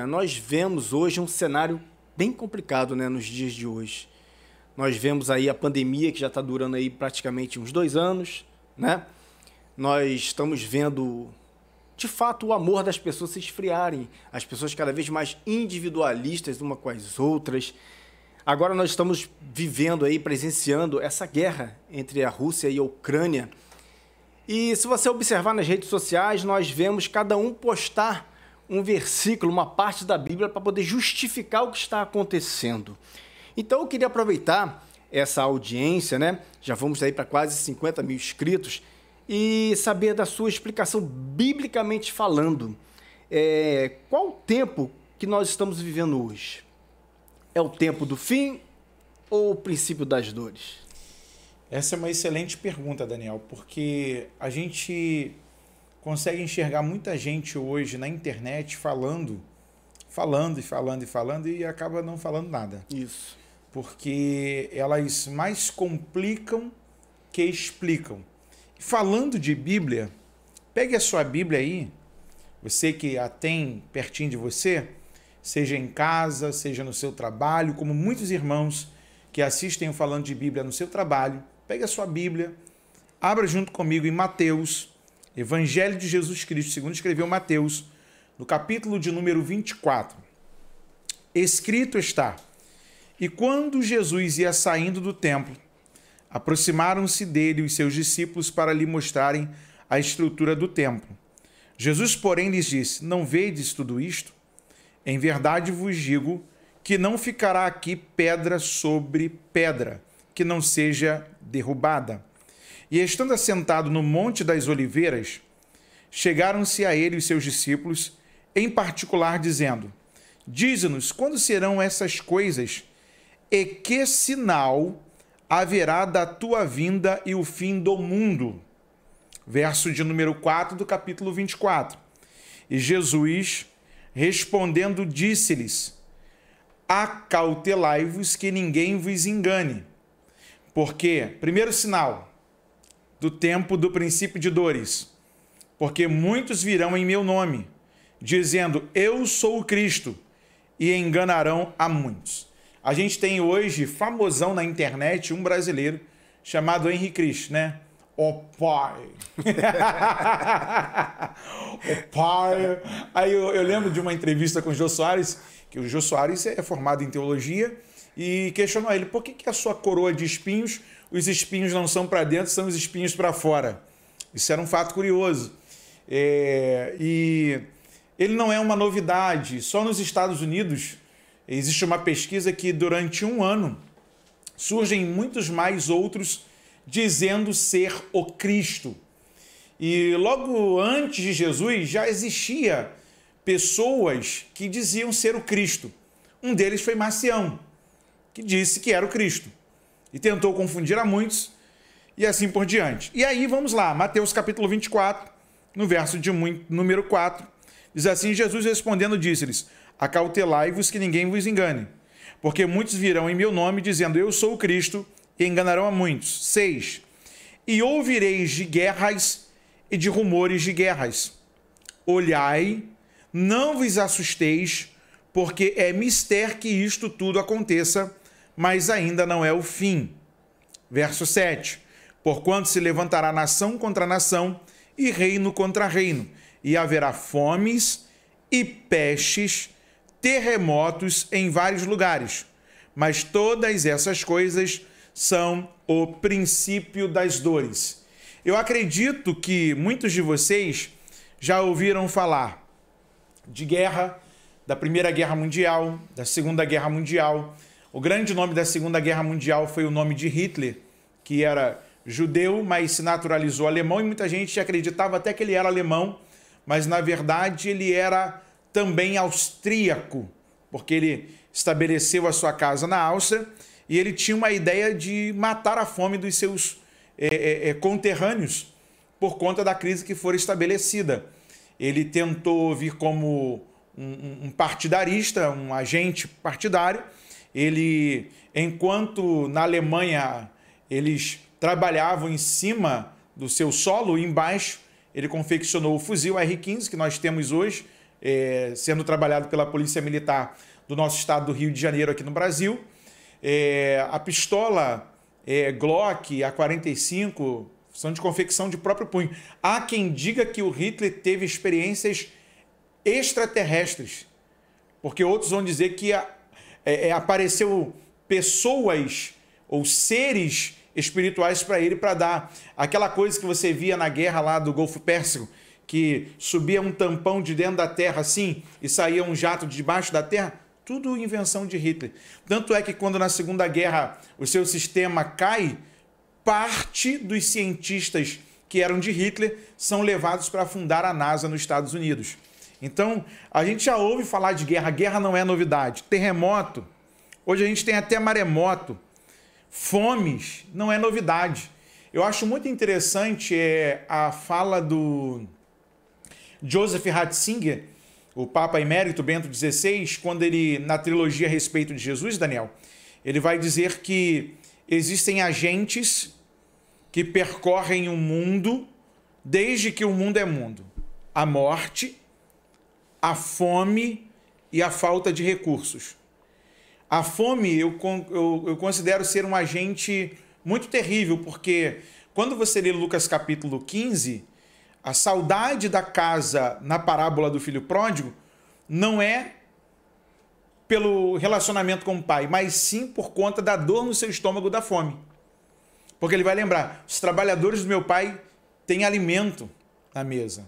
que nós vemos hoje um cenário bem complicado né, nos dias de hoje. Nós vemos aí a pandemia que já está durando aí praticamente uns dois anos, né? Nós estamos vendo, de fato, o amor das pessoas se esfriarem, as pessoas cada vez mais individualistas uma com as outras. Agora nós estamos vivendo aí, presenciando essa guerra entre a Rússia e a Ucrânia. E se você observar nas redes sociais, nós vemos cada um postar um versículo, uma parte da Bíblia para poder justificar o que está acontecendo. Então eu queria aproveitar essa audiência, né? Já vamos aí para quase 50 mil inscritos e saber da sua explicação biblicamente falando. É, qual o tempo que nós estamos vivendo hoje? É o tempo do fim ou o princípio das dores? Essa é uma excelente pergunta, Daniel, porque a gente consegue enxergar muita gente hoje na internet falando, falando e falando e falando e acaba não falando nada. Isso. Porque elas mais complicam que explicam. Falando de Bíblia, pegue a sua Bíblia aí, você que a tem pertinho de você, seja em casa, seja no seu trabalho, como muitos irmãos que assistem o Falando de Bíblia no seu trabalho, pegue a sua Bíblia, abra junto comigo em Mateus, Evangelho de Jesus Cristo, segundo escreveu Mateus, no capítulo de número 24. Escrito está: E quando Jesus ia saindo do templo, aproximaram-se dele os seus discípulos para lhe mostrarem a estrutura do templo. Jesus, porém, lhes disse: Não vedes tudo isto? Em verdade vos digo que não ficará aqui pedra sobre pedra que não seja derrubada. E estando assentado no Monte das Oliveiras, chegaram-se a ele os seus discípulos, em particular, dizendo: Dize-nos quando serão essas coisas e que sinal haverá da tua vinda e o fim do mundo. Verso de número 4 do capítulo 24. E Jesus, respondendo, disse-lhes: Acautelai-vos que ninguém vos engane. Porque, primeiro sinal, do tempo do princípio de dores, porque muitos virão em meu nome, dizendo: Eu sou o Cristo, e enganarão a muitos. A gente tem hoje, famosão na internet, um brasileiro chamado Henrique Cristo, né? O pai. o pai. Aí eu, eu, lembro de uma entrevista com o Jô Soares, que o Jô Soares é formado em teologia, e questionou ele: por que, que a sua coroa de espinhos os espinhos não são para dentro, são os espinhos para fora. Isso era um fato curioso. É, e ele não é uma novidade. Só nos Estados Unidos existe uma pesquisa que durante um ano surgem muitos mais outros dizendo ser o Cristo. E logo antes de Jesus já existia pessoas que diziam ser o Cristo. Um deles foi Marcião, que disse que era o Cristo e tentou confundir a muitos, e assim por diante. E aí vamos lá, Mateus capítulo 24, no verso de muito, número 4, diz assim: Jesus respondendo disse-lhes: Acautelai-vos que ninguém vos engane, porque muitos virão em meu nome dizendo: Eu sou o Cristo, e enganarão a muitos. 6. E ouvireis de guerras e de rumores de guerras. Olhai, não vos assusteis, porque é mister que isto tudo aconteça, mas ainda não é o fim. Verso 7: Porquanto se levantará nação contra nação e reino contra reino, e haverá fomes e pestes, terremotos em vários lugares. Mas todas essas coisas são o princípio das dores. Eu acredito que muitos de vocês já ouviram falar de guerra, da Primeira Guerra Mundial, da Segunda Guerra Mundial, o grande nome da Segunda Guerra Mundial foi o nome de Hitler, que era judeu, mas se naturalizou alemão, e muita gente acreditava até que ele era alemão, mas na verdade ele era também austríaco, porque ele estabeleceu a sua casa na Áustria e ele tinha uma ideia de matar a fome dos seus é, é, conterrâneos por conta da crise que fora estabelecida. Ele tentou vir como um, um partidarista, um agente partidário, ele, enquanto na Alemanha eles trabalhavam em cima do seu solo, embaixo ele confeccionou o fuzil R-15 que nós temos hoje, é, sendo trabalhado pela Polícia Militar do nosso estado do Rio de Janeiro aqui no Brasil. É, a pistola é, Glock, a 45, são de confecção de próprio punho. Há quem diga que o Hitler teve experiências extraterrestres, porque outros vão dizer que a, é, é, apareceu pessoas ou seres espirituais para ele para dar aquela coisa que você via na guerra lá do Golfo Pérsico, que subia um tampão de dentro da terra assim e saía um jato de debaixo da terra, tudo invenção de Hitler. Tanto é que quando na Segunda Guerra o seu sistema cai, parte dos cientistas que eram de Hitler são levados para fundar a NASA nos Estados Unidos. Então, a gente já ouve falar de guerra, guerra não é novidade. Terremoto, hoje a gente tem até maremoto. Fomes não é novidade. Eu acho muito interessante é, a fala do Joseph Ratzinger, o Papa Emérito Bento XVI, quando ele, na trilogia a respeito de Jesus, Daniel, ele vai dizer que existem agentes que percorrem o mundo desde que o mundo é mundo. A morte a fome e a falta de recursos. A fome eu, eu, eu considero ser um agente muito terrível, porque quando você lê Lucas capítulo 15, a saudade da casa na parábola do filho pródigo não é pelo relacionamento com o pai, mas sim por conta da dor no seu estômago da fome. Porque ele vai lembrar: os trabalhadores do meu pai têm alimento na mesa.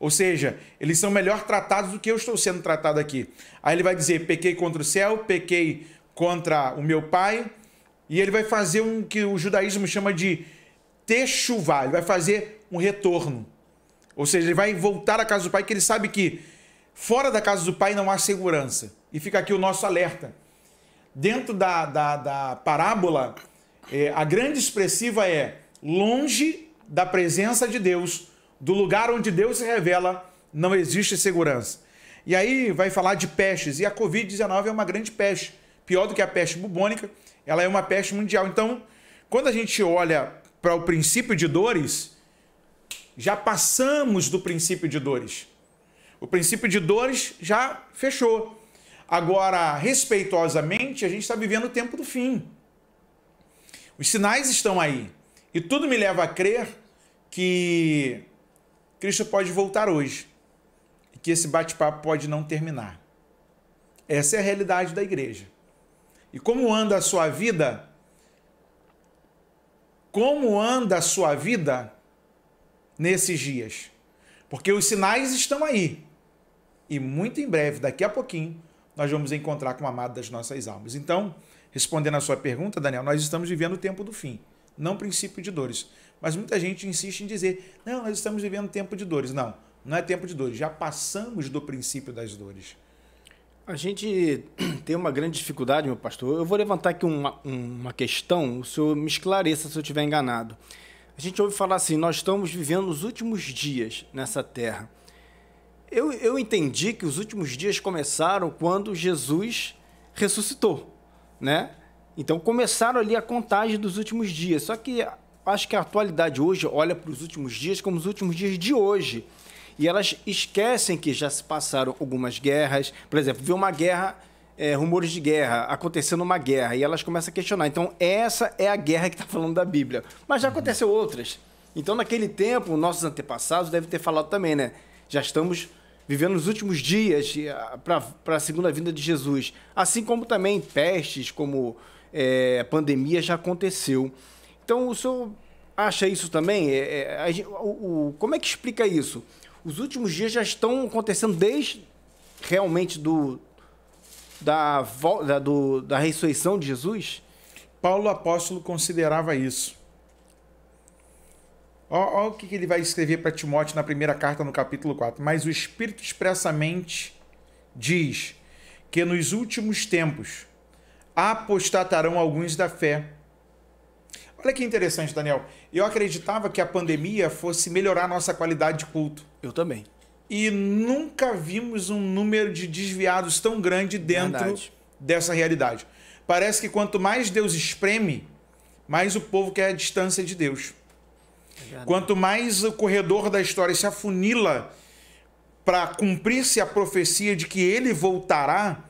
Ou seja, eles são melhor tratados do que eu estou sendo tratado aqui. Aí ele vai dizer: pequei contra o céu, pequei contra o meu pai. E ele vai fazer um que o judaísmo chama de techuvá, ele vai fazer um retorno. Ou seja, ele vai voltar à casa do pai, que ele sabe que fora da casa do pai não há segurança. E fica aqui o nosso alerta. Dentro da, da, da parábola, é, a grande expressiva é longe da presença de Deus do lugar onde Deus se revela, não existe segurança. E aí vai falar de pestes, e a Covid-19 é uma grande peste, pior do que a peste bubônica, ela é uma peste mundial. Então, quando a gente olha para o princípio de dores, já passamos do princípio de dores. O princípio de dores já fechou. Agora, respeitosamente, a gente está vivendo o tempo do fim. Os sinais estão aí. E tudo me leva a crer que Cristo pode voltar hoje e que esse bate-papo pode não terminar. Essa é a realidade da igreja. E como anda a sua vida? Como anda a sua vida nesses dias? Porque os sinais estão aí. E muito em breve, daqui a pouquinho, nós vamos encontrar com o amado das nossas almas. Então, respondendo à sua pergunta, Daniel, nós estamos vivendo o tempo do fim não princípio de dores. Mas muita gente insiste em dizer: não, nós estamos vivendo tempo de dores. Não, não é tempo de dores, já passamos do princípio das dores. A gente tem uma grande dificuldade, meu pastor. Eu vou levantar aqui uma, uma questão, o senhor me esclareça se eu estiver enganado. A gente ouve falar assim: nós estamos vivendo os últimos dias nessa terra. Eu, eu entendi que os últimos dias começaram quando Jesus ressuscitou, né? Então começaram ali a contagem dos últimos dias. Só que acho que a atualidade hoje olha para os últimos dias como os últimos dias de hoje. E elas esquecem que já se passaram algumas guerras. Por exemplo, viu uma guerra, é, rumores de guerra, acontecendo uma guerra. E elas começam a questionar. Então, essa é a guerra que está falando da Bíblia. Mas já uhum. aconteceu outras. Então, naquele tempo, nossos antepassados devem ter falado também, né? Já estamos vivendo os últimos dias ah, para a segunda vinda de Jesus. Assim como também pestes, como é, pandemia já aconteceu. Então, o senhor acha isso também? É, é a, o, o, como é que explica isso? Os últimos dias já estão acontecendo desde realmente do, da, da, do, da ressurreição de Jesus? Paulo apóstolo considerava isso. Olha o que, que ele vai escrever para Timóteo na primeira carta, no capítulo 4. Mas o Espírito expressamente diz que nos últimos tempos apostatarão alguns da fé. Olha que interessante, Daniel. Eu acreditava que a pandemia fosse melhorar nossa qualidade de culto. Eu também. E nunca vimos um número de desviados tão grande dentro Verdade. dessa realidade. Parece que quanto mais Deus espreme, mais o povo quer a distância de Deus. Verdade. Quanto mais o corredor da história se afunila para cumprir-se a profecia de que ele voltará,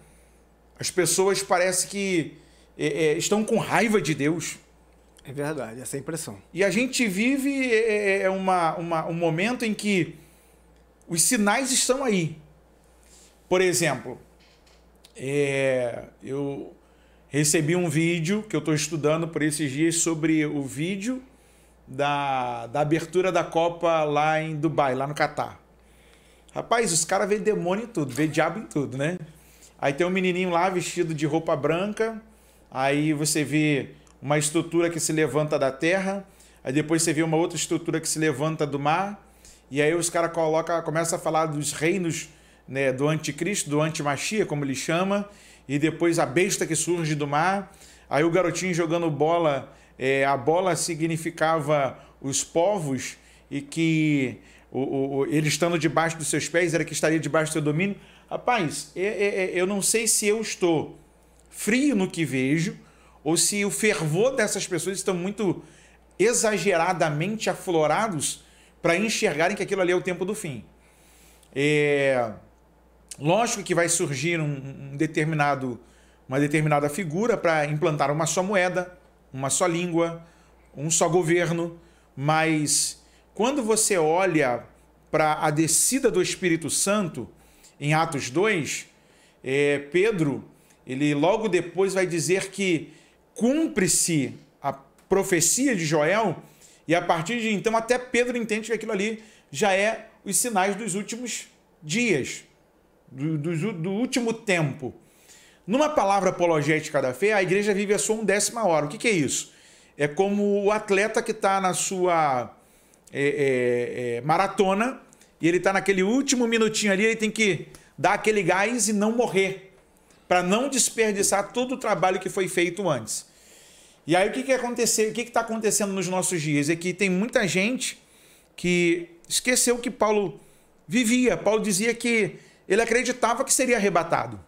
as pessoas parece que é, é, estão com raiva de Deus. É verdade, essa é a impressão. E a gente vive é, é, é, é uma, uma, um momento em que os sinais estão aí. Por exemplo, é, eu recebi um vídeo que eu estou estudando por esses dias sobre o vídeo da, da abertura da Copa lá em Dubai, lá no Catar. Rapaz, os caras vê demônio em tudo, vê diabo em tudo, né? Aí tem um menininho lá vestido de roupa branca, aí você vê uma estrutura que se levanta da terra, aí depois você vê uma outra estrutura que se levanta do mar, e aí os caras coloca, começa a falar dos reinos né, do anticristo, do antimachia, como ele chama, e depois a besta que surge do mar, aí o garotinho jogando bola, é, a bola significava os povos e que o, o, ele estando debaixo dos seus pés era que estaria debaixo do seu domínio. Rapaz, é, é, é, eu não sei se eu estou frio no que vejo ou se o fervor dessas pessoas estão muito exageradamente aflorados para enxergarem que aquilo ali é o tempo do fim. É... Lógico que vai surgir um, um determinado, uma determinada figura para implantar uma só moeda, uma só língua, um só governo, mas quando você olha para a descida do Espírito Santo, em Atos 2, é, Pedro, ele logo depois vai dizer que cumpre-se a profecia de Joel, e a partir de então até Pedro entende que aquilo ali já é os sinais dos últimos dias, do, do, do último tempo. Numa palavra apologética da fé, a igreja vive a sua undécima hora. O que, que é isso? É como o atleta que está na sua é, é, é maratona e ele está naquele último minutinho ali, ele tem que dar aquele gás e não morrer, para não desperdiçar todo o trabalho que foi feito antes. E aí o que, que aconteceu? O que está acontecendo nos nossos dias? É que tem muita gente que esqueceu que Paulo vivia. Paulo dizia que ele acreditava que seria arrebatado.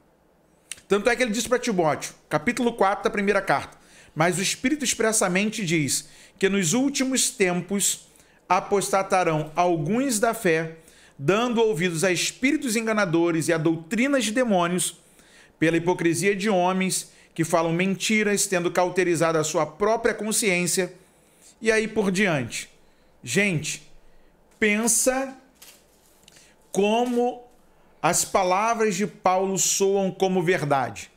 Tanto é que ele disse para Timóteo, capítulo 4 da primeira carta: Mas o Espírito expressamente diz que nos últimos tempos apostatarão alguns da fé, dando ouvidos a espíritos enganadores e a doutrinas de demônios, pela hipocrisia de homens que falam mentiras, tendo cauterizado a sua própria consciência, e aí por diante. Gente, pensa como as palavras de Paulo soam como verdade.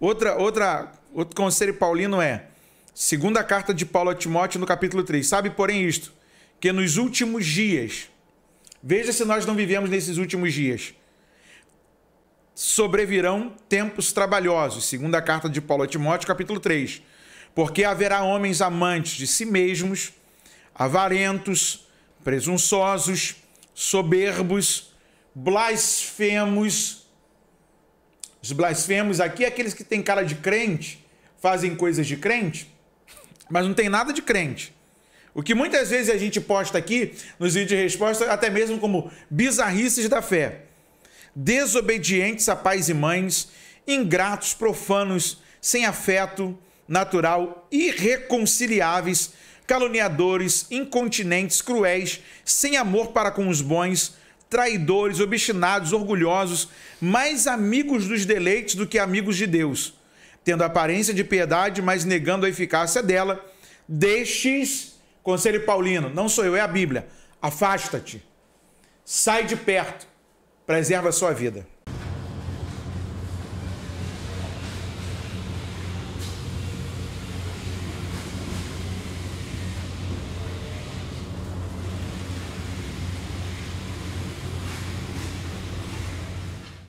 Outra, outra, outro conselho paulino é, segunda carta de Paulo a Timóteo, no capítulo 3, sabe, porém, isto, que nos últimos dias Veja se nós não vivemos nesses últimos dias. Sobrevirão tempos trabalhosos, segundo a carta de Paulo a Timóteo, capítulo 3. Porque haverá homens amantes de si mesmos, avarentos, presunçosos, soberbos, blasfemos. Os blasfemos aqui, é aqueles que têm cara de crente, fazem coisas de crente, mas não tem nada de crente. O que muitas vezes a gente posta aqui nos vídeos de resposta, até mesmo como bizarrices da fé. Desobedientes a pais e mães, ingratos, profanos, sem afeto natural, irreconciliáveis, caluniadores, incontinentes, cruéis, sem amor para com os bons, traidores, obstinados, orgulhosos, mais amigos dos deleites do que amigos de Deus, tendo aparência de piedade, mas negando a eficácia dela, destes Conselho paulino, não sou eu, é a Bíblia. Afasta-te. Sai de perto. Preserva a sua vida.